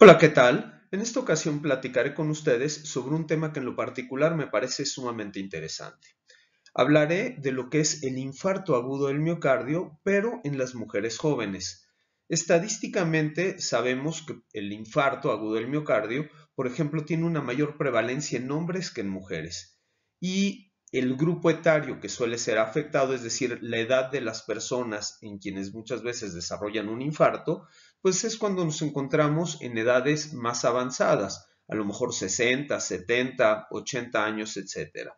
Hola, ¿qué tal? En esta ocasión platicaré con ustedes sobre un tema que en lo particular me parece sumamente interesante. Hablaré de lo que es el infarto agudo del miocardio, pero en las mujeres jóvenes. Estadísticamente sabemos que el infarto agudo del miocardio, por ejemplo, tiene una mayor prevalencia en hombres que en mujeres. Y el grupo etario que suele ser afectado, es decir, la edad de las personas en quienes muchas veces desarrollan un infarto, pues es cuando nos encontramos en edades más avanzadas, a lo mejor 60, 70, 80 años, etc.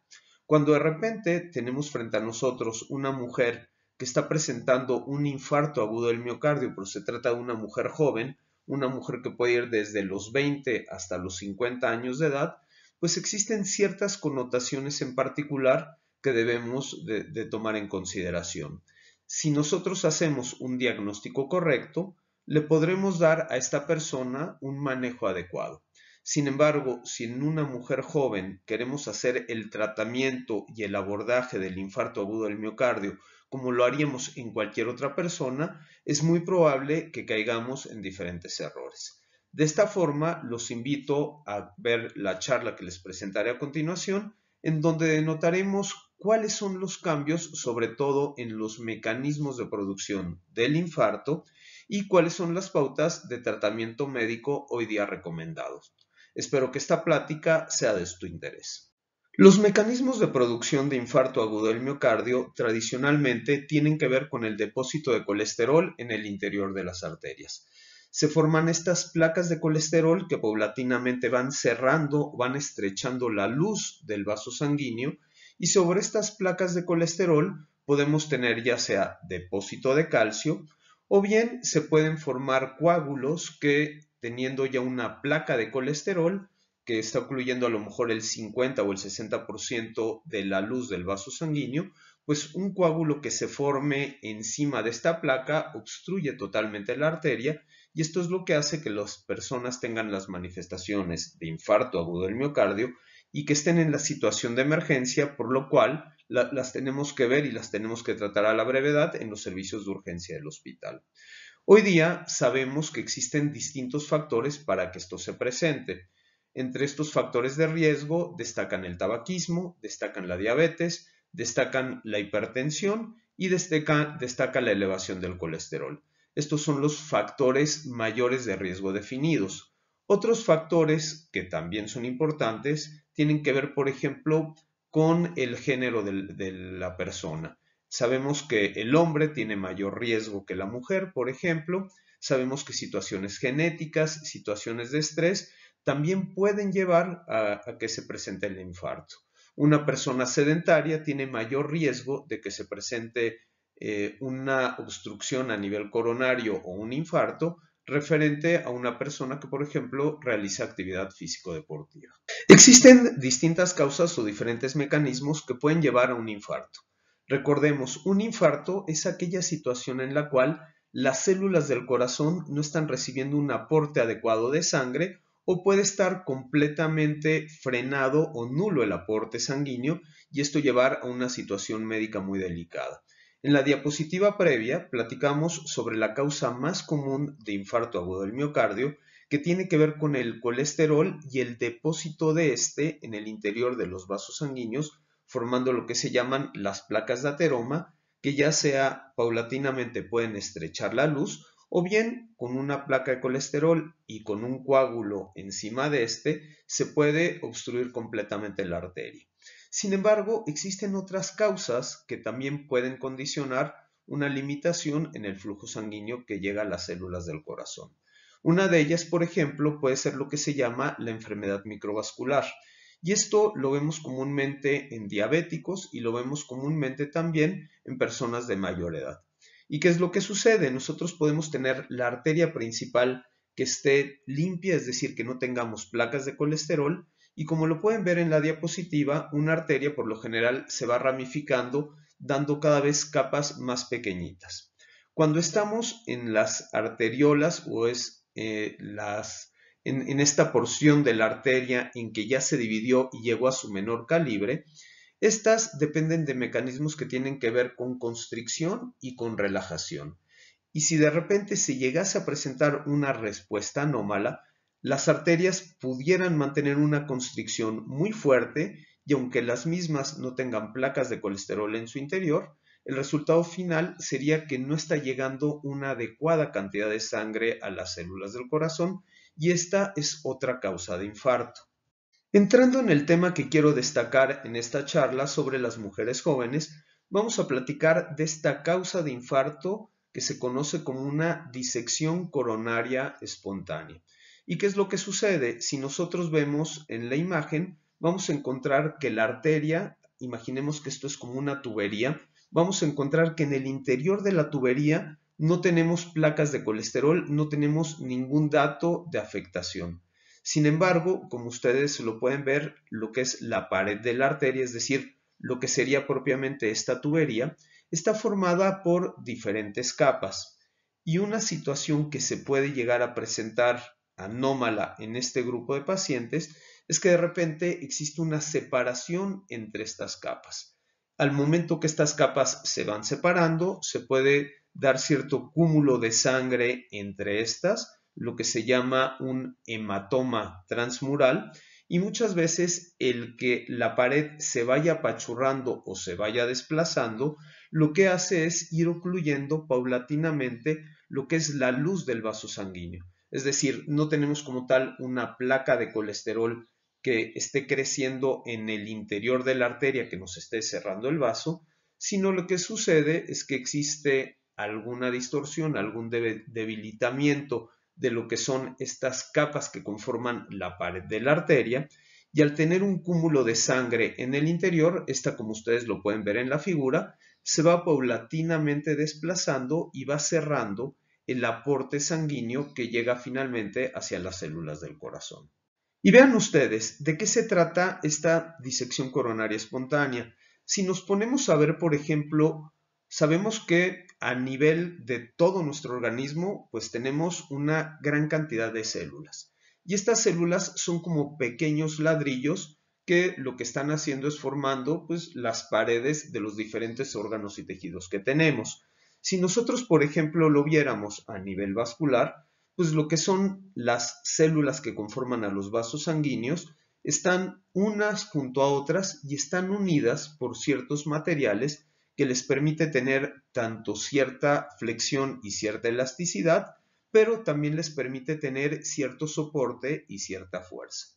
Cuando de repente tenemos frente a nosotros una mujer que está presentando un infarto agudo del miocardio, pero se trata de una mujer joven, una mujer que puede ir desde los 20 hasta los 50 años de edad, pues existen ciertas connotaciones en particular que debemos de, de tomar en consideración. Si nosotros hacemos un diagnóstico correcto, le podremos dar a esta persona un manejo adecuado. Sin embargo, si en una mujer joven queremos hacer el tratamiento y el abordaje del infarto agudo del miocardio como lo haríamos en cualquier otra persona, es muy probable que caigamos en diferentes errores. De esta forma, los invito a ver la charla que les presentaré a continuación, en donde denotaremos cuáles son los cambios, sobre todo en los mecanismos de producción del infarto, y cuáles son las pautas de tratamiento médico hoy día recomendados. Espero que esta plática sea de tu interés. Los mecanismos de producción de infarto agudo del miocardio tradicionalmente tienen que ver con el depósito de colesterol en el interior de las arterias. Se forman estas placas de colesterol que paulatinamente van cerrando, van estrechando la luz del vaso sanguíneo y sobre estas placas de colesterol podemos tener ya sea depósito de calcio, o bien se pueden formar coágulos que, teniendo ya una placa de colesterol, que está ocluyendo a lo mejor el 50 o el 60% de la luz del vaso sanguíneo, pues un coágulo que se forme encima de esta placa obstruye totalmente la arteria y esto es lo que hace que las personas tengan las manifestaciones de infarto agudo del miocardio y que estén en la situación de emergencia, por lo cual las tenemos que ver y las tenemos que tratar a la brevedad en los servicios de urgencia del hospital. Hoy día sabemos que existen distintos factores para que esto se presente. Entre estos factores de riesgo destacan el tabaquismo, destacan la diabetes, destacan la hipertensión y destaca, destaca la elevación del colesterol. Estos son los factores mayores de riesgo definidos. Otros factores que también son importantes tienen que ver, por ejemplo, con el género de la persona. Sabemos que el hombre tiene mayor riesgo que la mujer, por ejemplo. Sabemos que situaciones genéticas, situaciones de estrés, también pueden llevar a, que se presente el infarto. Una persona sedentaria tiene mayor riesgo de que se presente eh, una obstrucción a nivel coronario o un infarto referente a una persona que, por ejemplo, realiza actividad físico-deportiva. Existen distintas causas o diferentes mecanismos que pueden llevar a un infarto. Recordemos, un infarto es aquella situación en la cual las células del corazón no están recibiendo un aporte adecuado de sangre o puede estar completamente frenado o nulo el aporte sanguíneo y esto llevar a una situación médica muy delicada. En la diapositiva previa platicamos sobre la causa más común de infarto agudo del miocardio, que tiene que ver con el colesterol y el depósito de este en el interior de los vasos sanguíneos, formando lo que se llaman las placas de ateroma, que ya sea paulatinamente pueden estrechar la luz o bien con una placa de colesterol y con un coágulo encima de este se puede obstruir completamente la arteria. Sin embargo, existen otras causas que también pueden condicionar una limitación en el flujo sanguíneo que llega a las células del corazón. Una de ellas, por ejemplo, puede ser lo que se llama la enfermedad microvascular. Y esto lo vemos comúnmente en diabéticos y lo vemos comúnmente también en personas de mayor edad. ¿Y qué es lo que sucede? Nosotros podemos tener la arteria principal que esté limpia, es decir, que no tengamos placas de colesterol, y como lo pueden ver en la diapositiva, una arteria por lo general se va ramificando dando cada vez capas más pequeñitas. Cuando estamos en las arteriolas o es eh, las, en esta porción de la arteria en que ya se dividió y llegó a su menor calibre, estas dependen de mecanismos que tienen que ver con constricción y con relajación. Y si de repente se llegase a presentar una respuesta anómala, las arterias pudieran mantener una constricción muy fuerte y aunque las mismas no tengan placas de colesterol en su interior, el resultado final sería que no está llegando una adecuada cantidad de sangre a las células del corazón y esta es otra causa de infarto. Entrando en el tema que quiero destacar en esta charla sobre las mujeres jóvenes, vamos a platicar de esta causa de infarto que se conoce como una disección coronaria espontánea. ¿Y qué es lo que sucede? Si nosotros vemos en la imagen, vamos a encontrar que la arteria, imaginemos que esto es como una tubería, vamos a encontrar que en el interior de la tubería no tenemos placas de colesterol, no tenemos ningún dato de afectación. Sin embargo, como ustedes lo pueden ver, lo que es la pared de la arteria, es decir, lo que sería propiamente esta tubería, está formada por diferentes capas. Y una situación que se puede llegar a presentar anómala en este grupo de pacientes es que de repente existe una separación entre estas capas. Al momento que estas capas se van separando, se puede dar cierto cúmulo de sangre entre estas, lo que se llama un hematoma transmural, y muchas veces el que la pared se vaya apachurrando o se vaya desplazando, lo que hace es ir ocluyendo paulatinamente lo que es la luz del vaso sanguíneo. Es decir, no tenemos como tal una placa de colesterol que esté creciendo en el interior de la arteria que nos esté cerrando el vaso, sino lo que sucede es que existe alguna distorsión, algún debilitamiento de lo que son estas capas que conforman la pared de la arteria y al tener un cúmulo de sangre en el interior, esta como ustedes lo pueden ver en la figura, se va paulatinamente desplazando y va cerrando el aporte sanguíneo que llega finalmente hacia las células del corazón. Y vean ustedes de qué se trata esta disección coronaria espontánea. Si nos ponemos a ver, por ejemplo, sabemos que a nivel de todo nuestro organismo, pues tenemos una gran cantidad de células. Y estas células son como pequeños ladrillos que lo que están haciendo es formando pues las paredes de los diferentes órganos y tejidos que tenemos. Si nosotros, por ejemplo, lo viéramos a nivel vascular, pues lo que son las células que conforman a los vasos sanguíneos están unas junto a otras y están unidas por ciertos materiales que les permite tener tanto cierta flexión y cierta elasticidad, pero también les permite tener cierto soporte y cierta fuerza.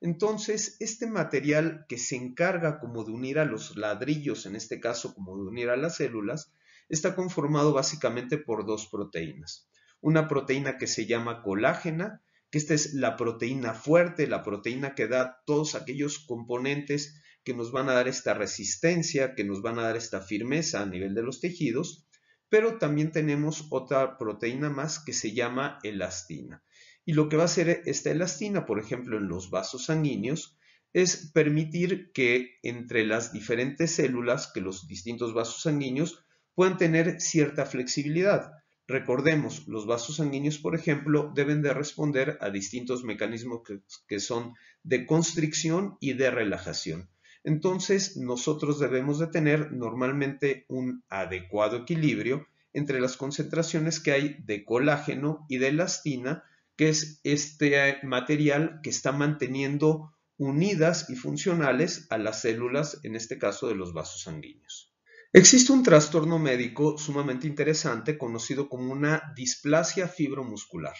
Entonces, este material que se encarga como de unir a los ladrillos, en este caso como de unir a las células, está conformado básicamente por dos proteínas. Una proteína que se llama colágena, que esta es la proteína fuerte, la proteína que da todos aquellos componentes que nos van a dar esta resistencia, que nos van a dar esta firmeza a nivel de los tejidos, pero también tenemos otra proteína más que se llama elastina. Y lo que va a hacer esta elastina, por ejemplo, en los vasos sanguíneos, es permitir que entre las diferentes células, que los distintos vasos sanguíneos, puedan tener cierta flexibilidad. Recordemos, los vasos sanguíneos, por ejemplo, deben de responder a distintos mecanismos que, que son de constricción y de relajación. Entonces, nosotros debemos de tener normalmente un adecuado equilibrio entre las concentraciones que hay de colágeno y de elastina, que es este material que está manteniendo unidas y funcionales a las células, en este caso de los vasos sanguíneos. Existe un trastorno médico sumamente interesante conocido como una displasia fibromuscular.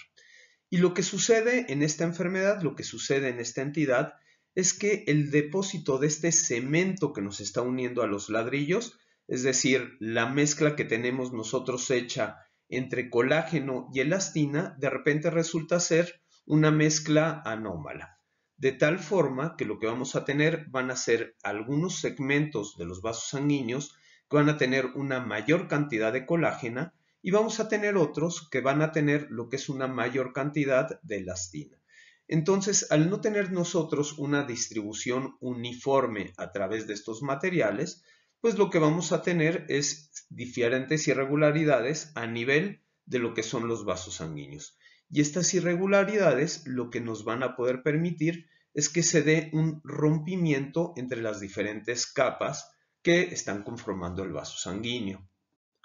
Y lo que sucede en esta enfermedad, lo que sucede en esta entidad, es que el depósito de este cemento que nos está uniendo a los ladrillos, es decir, la mezcla que tenemos nosotros hecha entre colágeno y elastina, de repente resulta ser una mezcla anómala. De tal forma que lo que vamos a tener van a ser algunos segmentos de los vasos sanguíneos van a tener una mayor cantidad de colágena y vamos a tener otros que van a tener lo que es una mayor cantidad de elastina. Entonces, al no tener nosotros una distribución uniforme a través de estos materiales, pues lo que vamos a tener es diferentes irregularidades a nivel de lo que son los vasos sanguíneos. Y estas irregularidades lo que nos van a poder permitir es que se dé un rompimiento entre las diferentes capas que están conformando el vaso sanguíneo.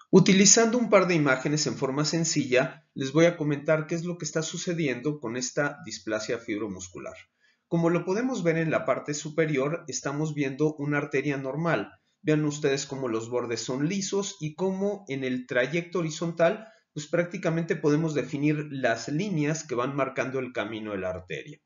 Utilizando un par de imágenes en forma sencilla, les voy a comentar qué es lo que está sucediendo con esta displasia fibromuscular. Como lo podemos ver en la parte superior, estamos viendo una arteria normal. Vean ustedes cómo los bordes son lisos y cómo en el trayecto horizontal, pues prácticamente podemos definir las líneas que van marcando el camino de la arteria.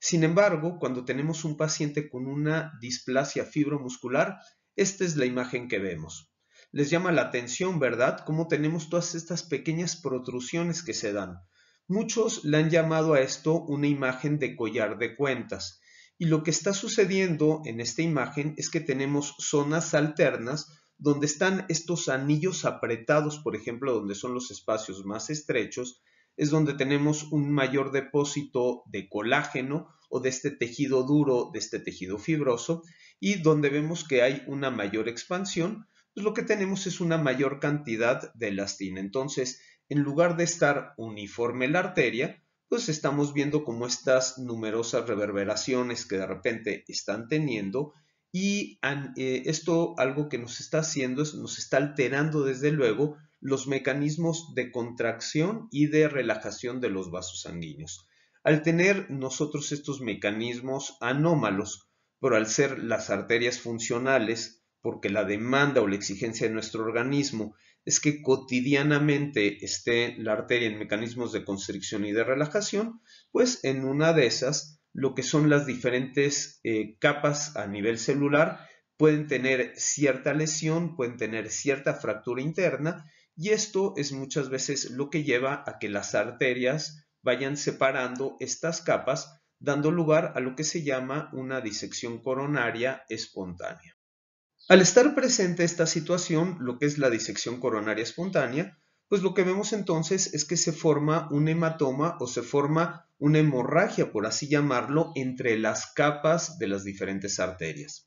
Sin embargo, cuando tenemos un paciente con una displasia fibromuscular, esta es la imagen que vemos. Les llama la atención, ¿verdad?, cómo tenemos todas estas pequeñas protrusiones que se dan. Muchos le han llamado a esto una imagen de collar de cuentas. Y lo que está sucediendo en esta imagen es que tenemos zonas alternas donde están estos anillos apretados, por ejemplo, donde son los espacios más estrechos, es donde tenemos un mayor depósito de colágeno o de este tejido duro, de este tejido fibroso, y donde vemos que hay una mayor expansión, pues lo que tenemos es una mayor cantidad de elastina. Entonces, en lugar de estar uniforme la arteria, pues estamos viendo como estas numerosas reverberaciones que de repente están teniendo y eh, esto algo que nos está haciendo es nos está alterando desde luego los mecanismos de contracción y de relajación de los vasos sanguíneos. Al tener nosotros estos mecanismos anómalos, pero al ser las arterias funcionales, porque la demanda o la exigencia de nuestro organismo es que cotidianamente esté la arteria en mecanismos de constricción y de relajación, pues en una de esas lo que son las diferentes eh, capas a nivel celular pueden tener cierta lesión, pueden tener cierta fractura interna y esto es muchas veces lo que lleva a que las arterias vayan separando estas capas dando lugar a lo que se llama una disección coronaria espontánea. Al estar presente esta situación, lo que es la disección coronaria espontánea, pues lo que vemos entonces es que se forma un hematoma o se forma una hemorragia, por así llamarlo, entre las capas de las diferentes arterias.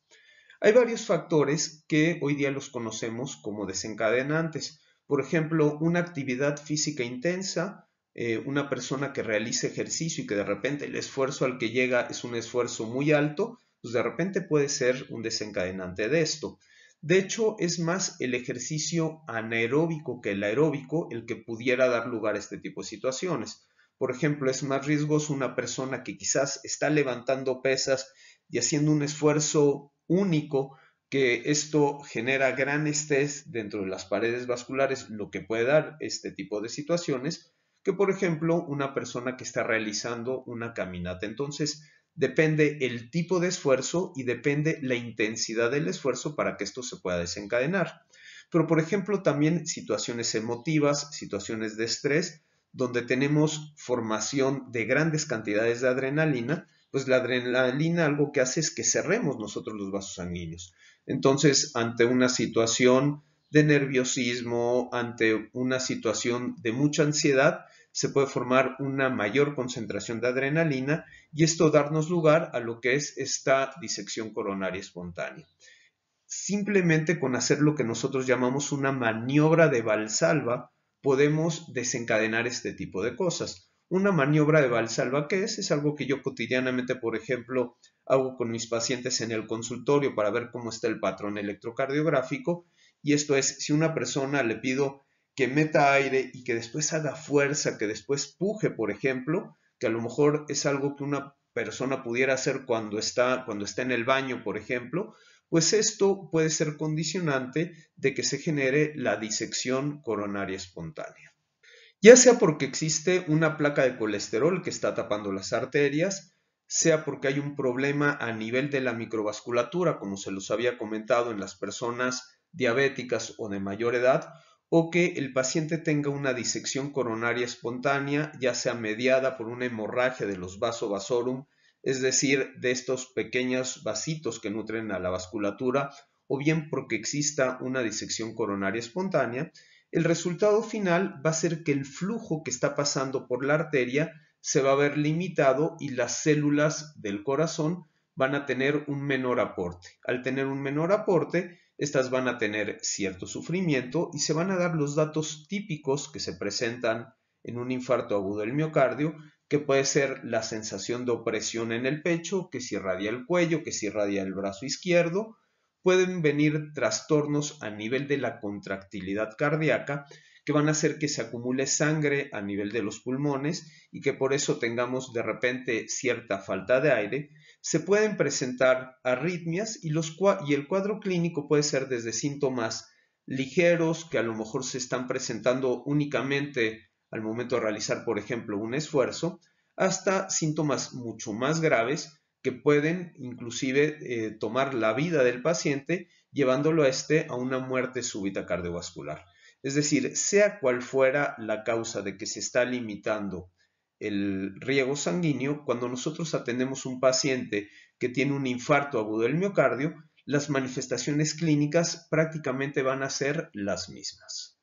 Hay varios factores que hoy día los conocemos como desencadenantes. Por ejemplo, una actividad física intensa, eh, una persona que realiza ejercicio y que de repente el esfuerzo al que llega es un esfuerzo muy alto, pues de repente puede ser un desencadenante de esto. De hecho, es más el ejercicio anaeróbico que el aeróbico el que pudiera dar lugar a este tipo de situaciones. Por ejemplo, es más riesgoso una persona que quizás está levantando pesas y haciendo un esfuerzo único, que esto genera gran estrés dentro de las paredes vasculares, lo que puede dar este tipo de situaciones, que, por ejemplo, una persona que está realizando una caminata. Entonces, depende el tipo de esfuerzo y depende la intensidad del esfuerzo para que esto se pueda desencadenar. Pero, por ejemplo, también situaciones emotivas, situaciones de estrés, donde tenemos formación de grandes cantidades de adrenalina, pues la adrenalina algo que hace es que cerremos nosotros los vasos sanguíneos. Entonces, ante una situación de nerviosismo, ante una situación de mucha ansiedad, se puede formar una mayor concentración de adrenalina y esto darnos lugar a lo que es esta disección coronaria espontánea. Simplemente con hacer lo que nosotros llamamos una maniobra de Valsalva podemos desencadenar este tipo de cosas. Una maniobra de Valsalva, ¿qué es? Es algo que yo cotidianamente, por ejemplo, hago con mis pacientes en el consultorio para ver cómo está el patrón electrocardiográfico y esto es, si una persona le pido que meta aire y que después haga fuerza, que después puje, por ejemplo, que a lo mejor es algo que una persona pudiera hacer cuando está, cuando está en el baño, por ejemplo, pues esto puede ser condicionante de que se genere la disección coronaria espontánea. Ya sea porque existe una placa de colesterol que está tapando las arterias, sea porque hay un problema a nivel de la microvasculatura, como se los había comentado en las personas diabéticas o de mayor edad, o que el paciente tenga una disección coronaria espontánea, ya sea mediada por una hemorragia de los vasovasorum, es decir, de estos pequeños vasitos que nutren a la vasculatura, o bien porque exista una disección coronaria espontánea, el resultado final va a ser que el flujo que está pasando por la arteria se va a ver limitado y las células del corazón van a tener un menor aporte. Al tener un menor aporte, estas van a tener cierto sufrimiento y se van a dar los datos típicos que se presentan en un infarto agudo del miocardio, que puede ser la sensación de opresión en el pecho, que se irradia el cuello, que se irradia el brazo izquierdo. Pueden venir trastornos a nivel de la contractilidad cardíaca van a hacer que se acumule sangre a nivel de los pulmones y que por eso tengamos de repente cierta falta de aire, se pueden presentar arritmias y, el cuadro clínico puede ser desde síntomas ligeros que a lo mejor se están presentando únicamente al momento de realizar, por ejemplo, un esfuerzo, hasta síntomas mucho más graves que pueden inclusive eh, tomar la vida del paciente llevándolo a este a una muerte súbita cardiovascular. Es decir, sea cual fuera la causa de que se está limitando el riego sanguíneo, cuando nosotros atendemos un paciente que tiene un infarto agudo del miocardio, las manifestaciones clínicas prácticamente van a ser las mismas.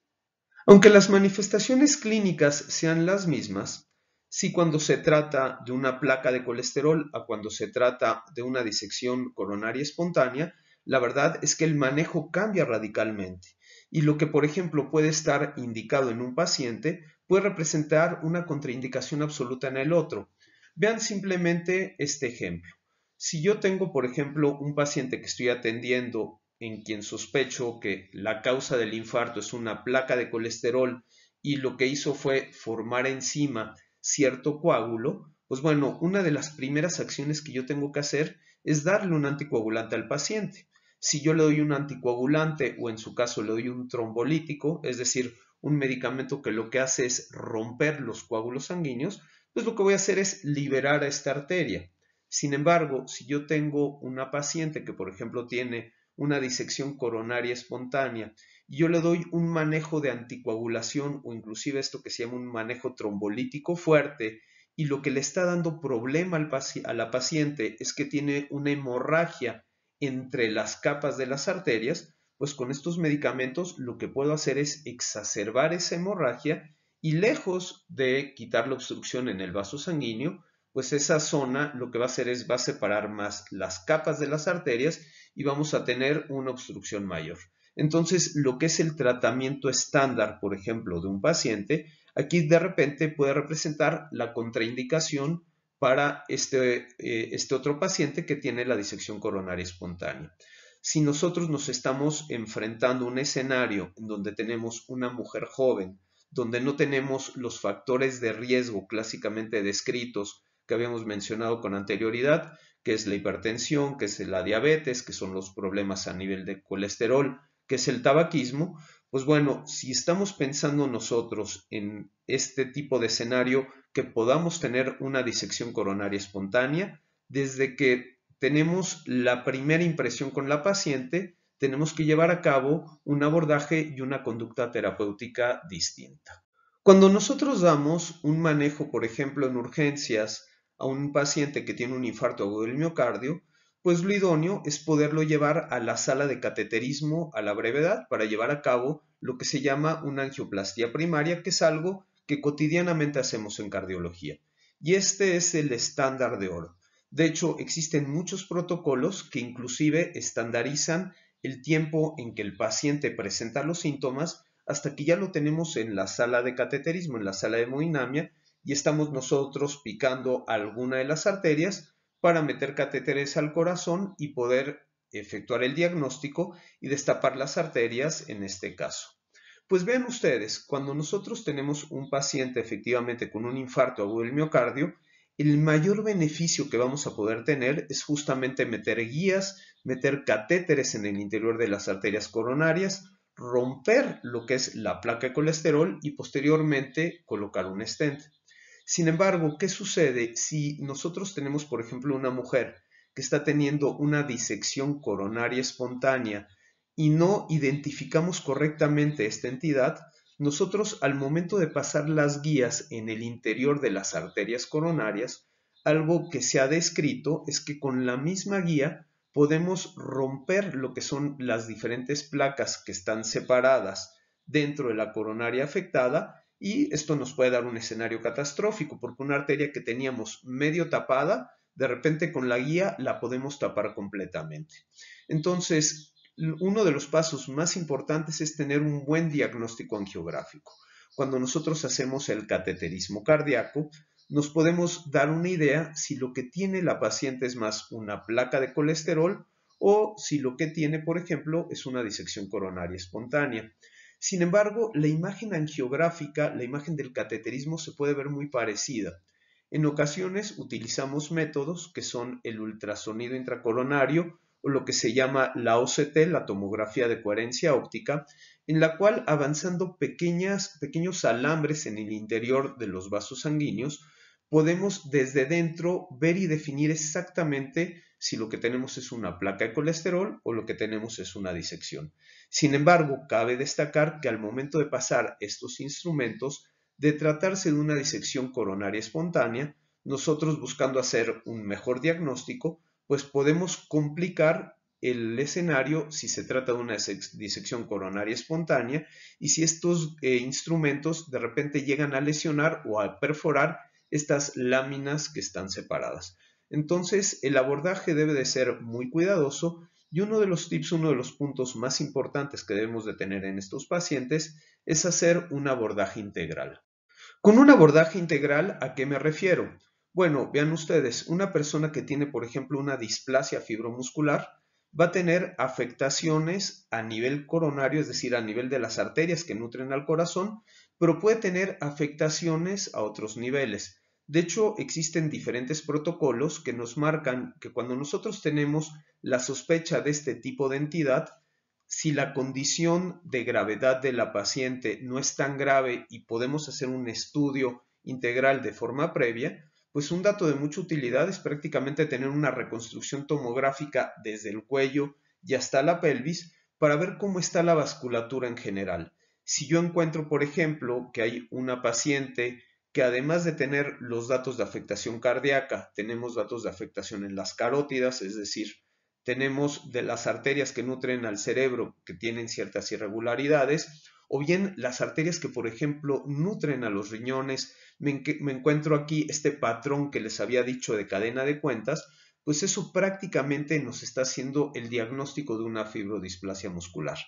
Aunque las manifestaciones clínicas sean las mismas, si cuando se trata de una placa de colesterol a cuando se trata de una disección coronaria espontánea, la verdad es que el manejo cambia radicalmente y lo que, por ejemplo, puede estar indicado en un paciente puede representar una contraindicación absoluta en el otro. Vean simplemente este ejemplo. Si yo tengo, por ejemplo, un paciente que estoy atendiendo en quien sospecho que la causa del infarto es una placa de colesterol y lo que hizo fue formar encima cierto coágulo, pues bueno, una de las primeras acciones que yo tengo que hacer es darle un anticoagulante al paciente. Si yo le doy un anticoagulante o en su caso le doy un trombolítico, es decir, un medicamento que lo que hace es romper los coágulos sanguíneos, pues lo que voy a hacer es liberar a esta arteria. Sin embargo, si yo tengo una paciente que, por ejemplo, tiene una disección coronaria espontánea y yo le doy un manejo de anticoagulación o inclusive esto que se llama un manejo trombolítico fuerte y lo que le está dando problema al a la paciente es que tiene una hemorragia entre las capas de las arterias, pues con estos medicamentos lo que puedo hacer es exacerbar esa hemorragia y lejos de quitar la obstrucción en el vaso sanguíneo, pues esa zona lo que va a hacer es va a separar más las capas de las arterias y vamos a tener una obstrucción mayor. Entonces, lo que es el tratamiento estándar, por ejemplo, de un paciente, aquí de repente puede representar la contraindicación para este, eh, este, otro paciente que tiene la disección coronaria espontánea. Si nosotros nos estamos enfrentando a un escenario en donde tenemos una mujer joven, donde no tenemos los factores de riesgo clásicamente descritos que habíamos mencionado con anterioridad, que es la hipertensión, que es la diabetes, que son los problemas a nivel de colesterol, que es el tabaquismo, pues bueno, si estamos pensando nosotros en este tipo de escenario, que podamos tener una disección coronaria espontánea. Desde que tenemos la primera impresión con la paciente, tenemos que llevar a cabo un abordaje y una conducta terapéutica distinta. Cuando nosotros damos un manejo, por ejemplo, en urgencias a un paciente que tiene un infarto agudo del miocardio, pues lo idóneo es poderlo llevar a la sala de cateterismo a la brevedad para llevar a cabo lo que se llama una angioplastía primaria, que es algo que cotidianamente hacemos en cardiología. Y este es el estándar de oro. De hecho, existen muchos protocolos que inclusive estandarizan el tiempo en que el paciente presenta los síntomas hasta que ya lo tenemos en la sala de cateterismo, en la sala de hemodinamia, y estamos nosotros picando alguna de las arterias para meter catéteres al corazón y poder efectuar el diagnóstico y destapar las arterias en este caso. Pues vean ustedes, cuando nosotros tenemos un paciente efectivamente con un infarto agudo del miocardio, el mayor beneficio que vamos a poder tener es justamente meter guías, meter catéteres en el interior de las arterias coronarias, romper lo que es la placa de colesterol y posteriormente colocar un stent. Sin embargo, ¿qué sucede si nosotros tenemos, por ejemplo, una mujer que está teniendo una disección coronaria espontánea y no identificamos correctamente esta entidad, nosotros al momento de pasar las guías en el interior de las arterias coronarias, algo que se ha descrito es que con la misma guía podemos romper lo que son las diferentes placas que están separadas dentro de la coronaria afectada y esto nos puede dar un escenario catastrófico porque una arteria que teníamos medio tapada, de repente con la guía la podemos tapar completamente. Entonces, uno de los pasos más importantes es tener un buen diagnóstico angiográfico. Cuando nosotros hacemos el cateterismo cardíaco, nos podemos dar una idea si lo que tiene la paciente es más una placa de colesterol o si lo que tiene, por ejemplo, es una disección coronaria espontánea. Sin embargo, la imagen angiográfica, la imagen del cateterismo se puede ver muy parecida. En ocasiones utilizamos métodos que son el ultrasonido intracoronario lo que se llama la OCT, la tomografía de coherencia óptica, en la cual avanzando pequeños alambres en el interior de los vasos sanguíneos, podemos desde dentro ver y definir exactamente si lo que tenemos es una placa de colesterol o lo que tenemos es una disección. Sin embargo, cabe destacar que al momento de pasar estos instrumentos, de tratarse de una disección coronaria espontánea, nosotros buscando hacer un mejor diagnóstico, pues podemos complicar el escenario si se trata de una disección coronaria espontánea y si estos eh, instrumentos de repente llegan a lesionar o a perforar estas láminas que están separadas. Entonces, el abordaje debe de ser muy cuidadoso y uno de los tips, uno de los puntos más importantes que debemos de tener en estos pacientes es hacer un abordaje integral. Con un abordaje integral, ¿a qué me refiero? Bueno, vean ustedes, una persona que tiene, por ejemplo, una displasia fibromuscular va a tener afectaciones a nivel coronario, es decir, a nivel de las arterias que nutren al corazón, pero puede tener afectaciones a otros niveles. De hecho, existen diferentes protocolos que nos marcan que cuando nosotros tenemos la sospecha de este tipo de entidad, si la condición de gravedad de la paciente no es tan grave y podemos hacer un estudio integral de forma previa, pues un dato de mucha utilidad es prácticamente tener una reconstrucción tomográfica desde el cuello y hasta la pelvis para ver cómo está la vasculatura en general. Si yo encuentro, por ejemplo, que hay una paciente que además de tener los datos de afectación cardíaca, tenemos datos de afectación en las carótidas, es decir, tenemos de las arterias que nutren al cerebro que tienen ciertas irregularidades, o bien las arterias que, por ejemplo, nutren a los riñones. Me, encuentro aquí este patrón que les había dicho de cadena de cuentas, pues eso prácticamente nos está haciendo el diagnóstico de una fibrodisplasia muscular.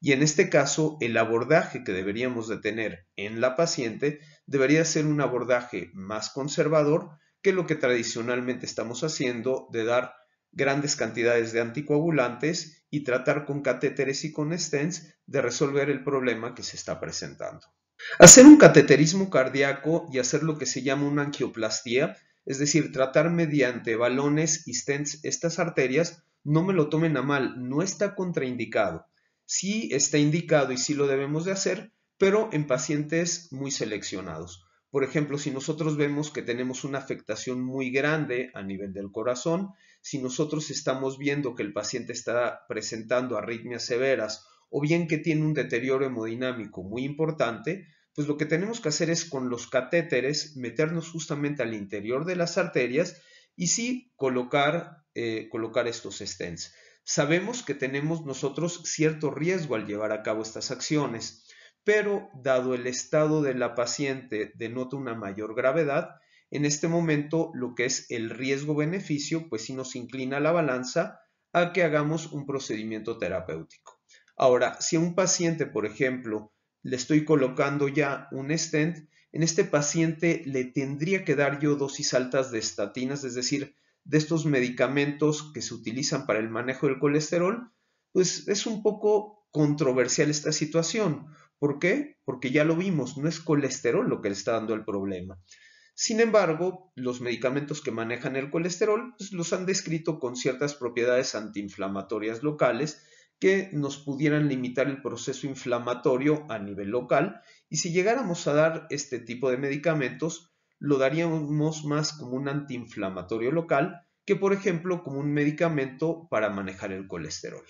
Y en este caso, el abordaje que deberíamos de tener en la paciente debería ser un abordaje más conservador que lo que tradicionalmente estamos haciendo de dar grandes cantidades de anticoagulantes y tratar con catéteres y con stents de resolver el problema que se está presentando. Hacer un cateterismo cardíaco y hacer lo que se llama una angioplastía, es decir, tratar mediante balones y stents estas arterias, no me lo tomen a mal, no está contraindicado. Sí está indicado y sí lo debemos de hacer, pero en pacientes muy seleccionados. Por ejemplo, si nosotros vemos que tenemos una afectación muy grande a nivel del corazón, si nosotros estamos viendo que el paciente está presentando arritmias severas o bien que tiene un deterioro hemodinámico muy importante, pues lo que tenemos que hacer es con los catéteres meternos justamente al interior de las arterias y sí colocar, eh, colocar estos stents. Sabemos que tenemos nosotros cierto riesgo al llevar a cabo estas acciones pero dado el estado de la paciente denota una mayor gravedad, en este momento lo que es el riesgo-beneficio, pues sí nos inclina la balanza a que hagamos un procedimiento terapéutico. Ahora, si a un paciente, por ejemplo, le estoy colocando ya un stent, en este paciente le tendría que dar yo dosis altas de estatinas, es decir, de estos medicamentos que se utilizan para el manejo del colesterol, pues es un poco controversial esta situación. ¿Por qué? Porque ya lo vimos, no es colesterol lo que le está dando el problema. Sin embargo, los medicamentos que manejan el colesterol pues, los han descrito con ciertas propiedades antiinflamatorias locales que nos pudieran limitar el proceso inflamatorio a nivel local y si llegáramos a dar este tipo de medicamentos, lo daríamos más como un antiinflamatorio local que, por ejemplo, como un medicamento para manejar el colesterol.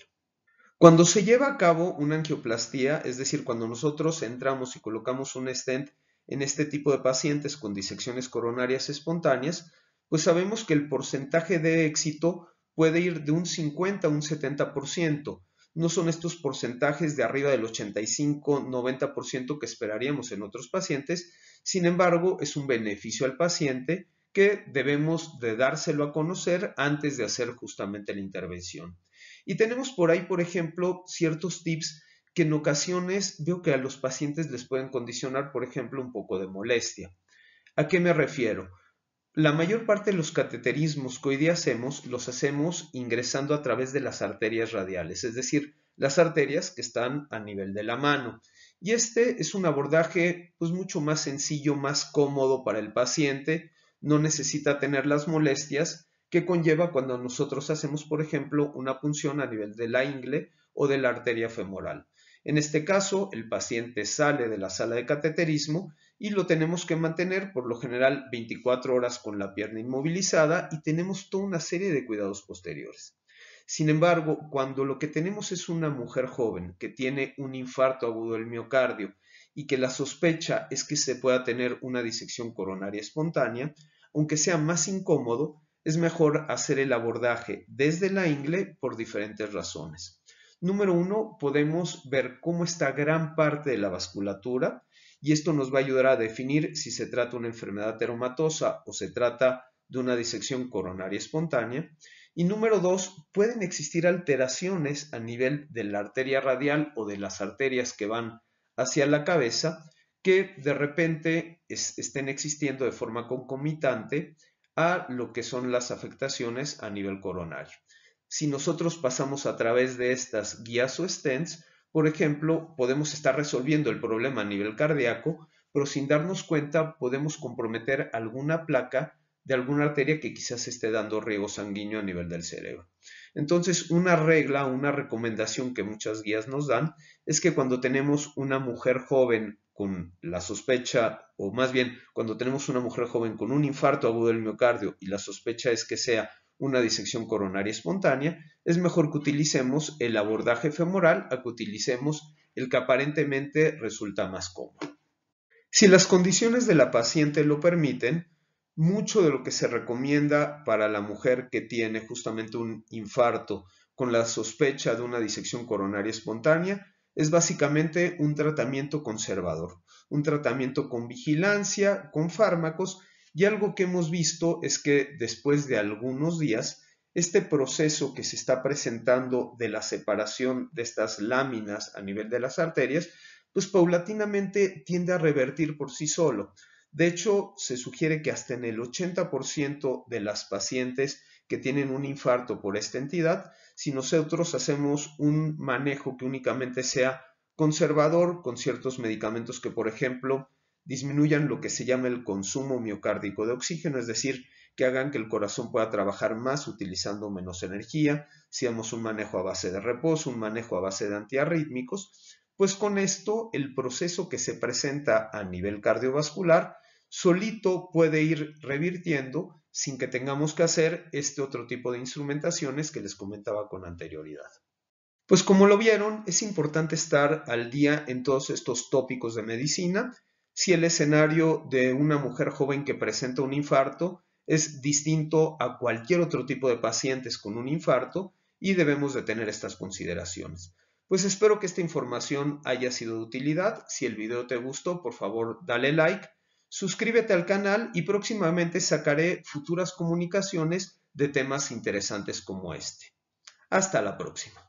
Cuando se lleva a cabo una angioplastía, es decir, cuando nosotros entramos y colocamos un stent en este tipo de pacientes con disecciones coronarias espontáneas, pues sabemos que el porcentaje de éxito puede ir de un 50 a un 70%. No son estos porcentajes de arriba del 85-90% que esperaríamos en otros pacientes, sin embargo, es un beneficio al paciente que debemos de dárselo a conocer antes de hacer justamente la intervención. Y tenemos por ahí, por ejemplo, ciertos tips que en ocasiones veo que a los pacientes les pueden condicionar, por ejemplo, un poco de molestia. ¿A qué me refiero? La mayor parte de los cateterismos que hoy día hacemos los hacemos ingresando a través de las arterias radiales, es decir, las arterias que están a nivel de la mano. Y este es un abordaje pues mucho más sencillo, más cómodo para el paciente, no necesita tener las molestias que conlleva cuando nosotros hacemos, por ejemplo, una punción a nivel de la ingle o de la arteria femoral. En este caso, el paciente sale de la sala de cateterismo y lo tenemos que mantener por lo general 24 horas con la pierna inmovilizada y tenemos toda una serie de cuidados posteriores. Sin embargo, cuando lo que tenemos es una mujer joven que tiene un infarto agudo del miocardio y que la sospecha es que se pueda tener una disección coronaria espontánea, aunque sea más incómodo, es mejor hacer el abordaje desde la ingle por diferentes razones. Número uno, podemos ver cómo está gran parte de la vasculatura y esto nos va a ayudar a definir si se trata de una enfermedad teromatosa o se trata de una disección coronaria espontánea. Y número dos, pueden existir alteraciones a nivel de la arteria radial o de las arterias que van hacia la cabeza que de repente estén existiendo de forma concomitante a lo que son las afectaciones a nivel coronario. Si nosotros pasamos a través de estas guías o stents, por ejemplo, podemos estar resolviendo el problema a nivel cardíaco, pero sin darnos cuenta podemos comprometer alguna placa de alguna arteria que quizás esté dando riego sanguíneo a nivel del cerebro. Entonces, una regla, una recomendación que muchas guías nos dan es que cuando tenemos una mujer joven con la sospecha, o más bien cuando tenemos una mujer joven con un infarto agudo del miocardio y la sospecha es que sea una disección coronaria espontánea, es mejor que utilicemos el abordaje femoral a que utilicemos el que aparentemente resulta más cómodo. Si las condiciones de la paciente lo permiten, mucho de lo que se recomienda para la mujer que tiene justamente un infarto con la sospecha de una disección coronaria espontánea es básicamente un tratamiento conservador, un tratamiento con vigilancia, con fármacos, y algo que hemos visto es que después de algunos días, este proceso que se está presentando de la separación de estas láminas a nivel de las arterias, pues paulatinamente tiende a revertir por sí solo. De hecho, se sugiere que hasta en el 80% de las pacientes que tienen un infarto por esta entidad si nosotros hacemos un manejo que únicamente sea conservador con ciertos medicamentos que, por ejemplo, disminuyan lo que se llama el consumo miocárdico de oxígeno, es decir, que hagan que el corazón pueda trabajar más utilizando menos energía, si hacemos un manejo a base de reposo, un manejo a base de antiarrítmicos, pues con esto el proceso que se presenta a nivel cardiovascular solito puede ir revirtiendo sin que tengamos que hacer este otro tipo de instrumentaciones que les comentaba con anterioridad. Pues como lo vieron, es importante estar al día en todos estos tópicos de medicina. Si el escenario de una mujer joven que presenta un infarto es distinto a cualquier otro tipo de pacientes con un infarto y debemos de tener estas consideraciones. Pues espero que esta información haya sido de utilidad. Si el video te gustó, por favor dale like Suscríbete al canal y próximamente sacaré futuras comunicaciones de temas interesantes como este. Hasta la próxima.